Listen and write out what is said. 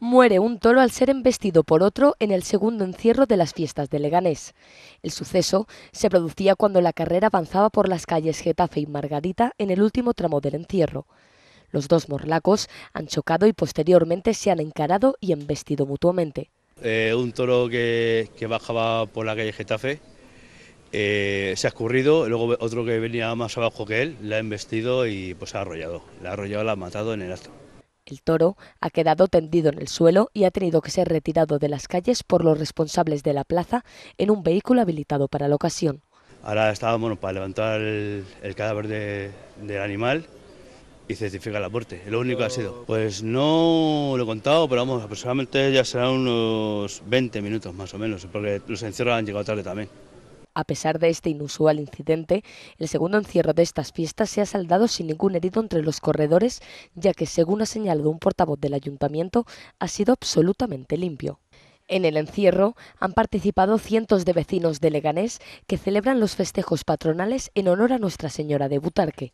muere un toro al ser embestido por otro en el segundo encierro de las fiestas de Leganés. El suceso se producía cuando la carrera avanzaba por las calles Getafe y Margarita en el último tramo del encierro. Los dos morlacos han chocado y posteriormente se han encarado y embestido mutuamente. Eh, un toro que, bajaba por la calle Getafe eh, se ha escurrido, luego otro que venía más abajo que él, la ha embestido y pues ha arrollado. La ha arrollado, la ha matado en el acto. El toro ha quedado tendido en el suelo y ha tenido que ser retirado de las calles por los responsables de la plaza en un vehículo habilitado para la ocasión. Ahora estábamos para levantar el, cadáver del animal y certificar el muerte. Lo único ha sido. Pues no lo he contado, pero vamos, aproximadamente ya serán unos 20 minutos más o menos, porque los encierros han llegado tarde también. A pesar de este inusual incidente, el segundo encierro de estas fiestas se ha saldado sin ningún herido entre los corredores, ya que, según ha señalado un portavoz del ayuntamiento, ha sido absolutamente limpio. En el encierro han participado cientos de vecinos de Leganés que celebran los festejos patronales en honor a Nuestra Señora de Butarque.